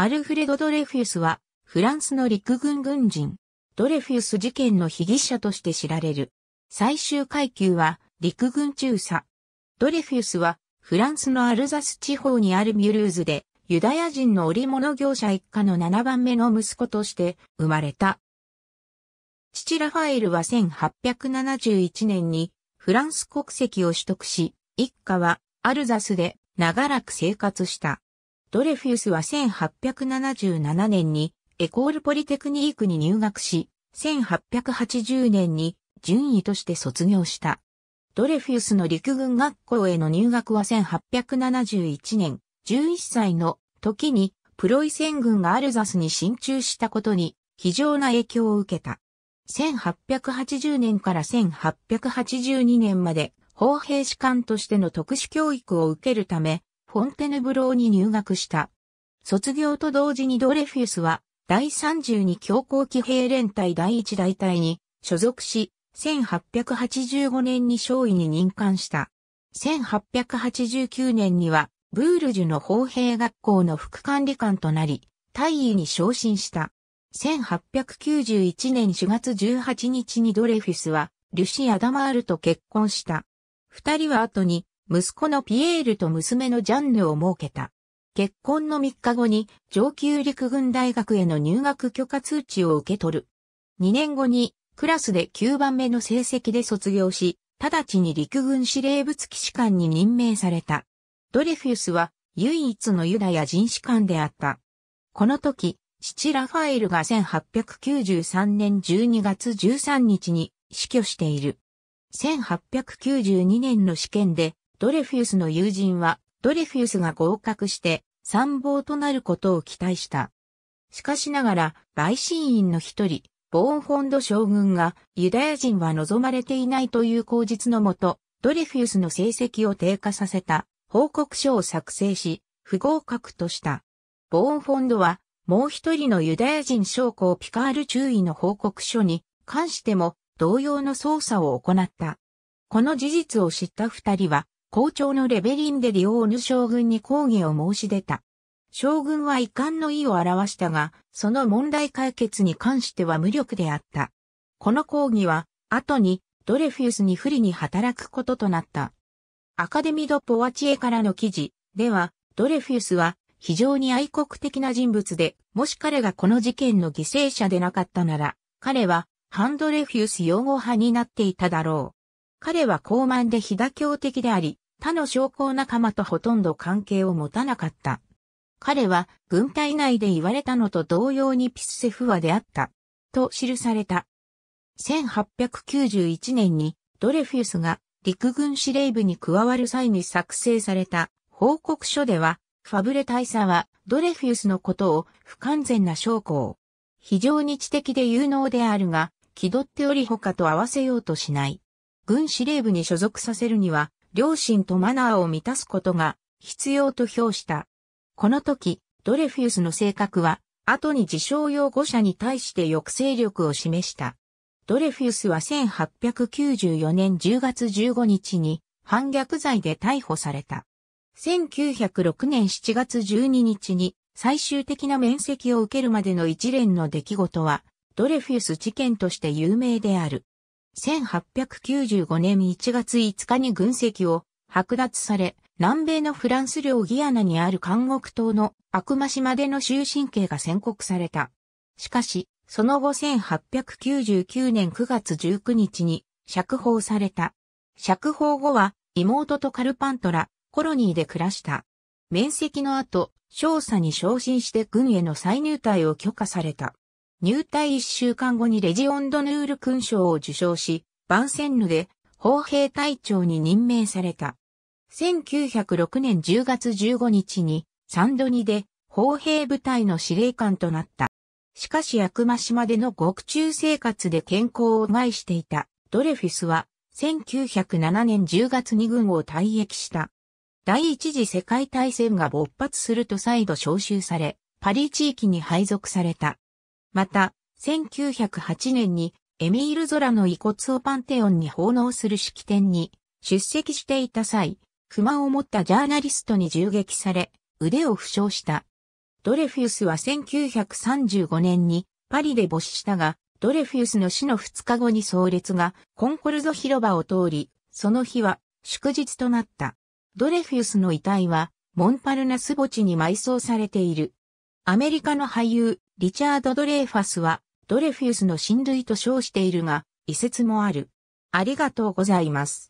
アルフレド・ドレフィウスは、フランスの陸軍軍人、ドレフィウス事件の被疑者として知られる。最終階級は、陸軍中佐。ドレフィウスは、フランスのアルザス地方にあるミュルーズで、ユダヤ人の織物業者一家の7番目の息子として生まれた。父ラファエルは1871年にフランス国籍を取得し、一家はアルザスで長らく生活した。ドレフィウスは1877年にエコールポリテクニークに入学し、1880年に順位として卒業した。ドレフィウスの陸軍学校への入学は1871年、11歳の時にプロイセン軍がアルザスに進駐したことに非常な影響を受けた。1880年から1882年まで砲兵士官としての特殊教育を受けるため、フォンテヌブローに入学した。卒業と同時にドレフィウスは、第32強硬騎兵連隊第1大隊に所属し、1885年に少尉に任官した。1889年には、ブールジュの砲兵学校の副管理官となり、大尉に昇進した。1891年4月18日にドレフィスは、リュシア・ダマールと結婚した。二人は後に、息子のピエールと娘のジャンヌを設けた。結婚の3日後に上級陸軍大学への入学許可通知を受け取る。2年後にクラスで9番目の成績で卒業し、直ちに陸軍司令部付き士官に任命された。ドレフィウスは唯一のユダヤ人士官であった。この時、父ラファエルが1893年12月13日に死去している。1892年の試験でドレフィウスの友人は、ドレフィウスが合格して参謀となることを期待した。しかしながら、陪審員の一人、ボーンフォンド将軍が、ユダヤ人は望まれていないという口実のもと、ドレフィウスの成績を低下させた、報告書を作成し、不合格とした。ボーンフォンドは、もう一人のユダヤ人将校ピカール注意の報告書に関しても同様の捜査を行った。この事実を知った二人は校長のレベリンデ・ディオーヌ将軍に抗議を申し出た。将軍は遺憾の意を表したが、その問題解決に関しては無力であった。この抗議は、後にドレフィウスに不利に働くこととなった。アカデミド・ポワチエからの記事では、ドレフィウスは非常に愛国的な人物で、もし彼がこの事件の犠牲者でなかったなら、彼はハンドレフィウス擁護派になっていただろう。彼は高慢で非妥協的であり、他の将校仲間とほとんど関係を持たなかった。彼は軍隊内で言われたのと同様にピスセフは出会った。と記された。1891年にドレフィウスが陸軍司令部に加わる際に作成された報告書では、ファブレ大佐はドレフィウスのことを不完全な将校。非常に知的で有能であるが、気取っており他と合わせようとしない。軍司令部に所属させるには、両親とマナーを満たすことが必要と評した。この時、ドレフィウスの性格は、後に自称擁護者に対して抑制力を示した。ドレフィウスは1894年10月15日に反逆罪で逮捕された。1906年7月12日に最終的な面積を受けるまでの一連の出来事は、ドレフィウス事件として有名である。1895年1月5日に軍籍を剥奪され、南米のフランス領ギアナにある監獄島の悪魔島での終身刑が宣告された。しかし、その後1899年9月19日に釈放された。釈放後は妹とカルパントラ、コロニーで暮らした。面積の後、少佐に昇進して軍への再入隊を許可された。入隊1週間後にレジオンドヌール勲章を受章し、バンセンヌで砲兵隊長に任命された。1906年10月15日にサンドニで砲兵部隊の司令官となった。しかし悪魔島での獄中生活で健康を害していたドレフィスは1907年10月に軍を退役した。第一次世界大戦が勃発すると再度招集され、パリ地域に配属された。また、1908年にエミール・ゾラの遺骨をパンテオンに奉納する式典に出席していた際、不満を持ったジャーナリストに銃撃され、腕を負傷した。ドレフィウスは1935年にパリで没したが、ドレフィウスの死の2日後に葬列がコンコルゾ広場を通り、その日は祝日となった。ドレフィウスの遺体はモンパルナス墓地に埋葬されている。アメリカの俳優リチャード・ドレーファスは、ドレフィウスの親類と称しているが、遺説もある。ありがとうございます。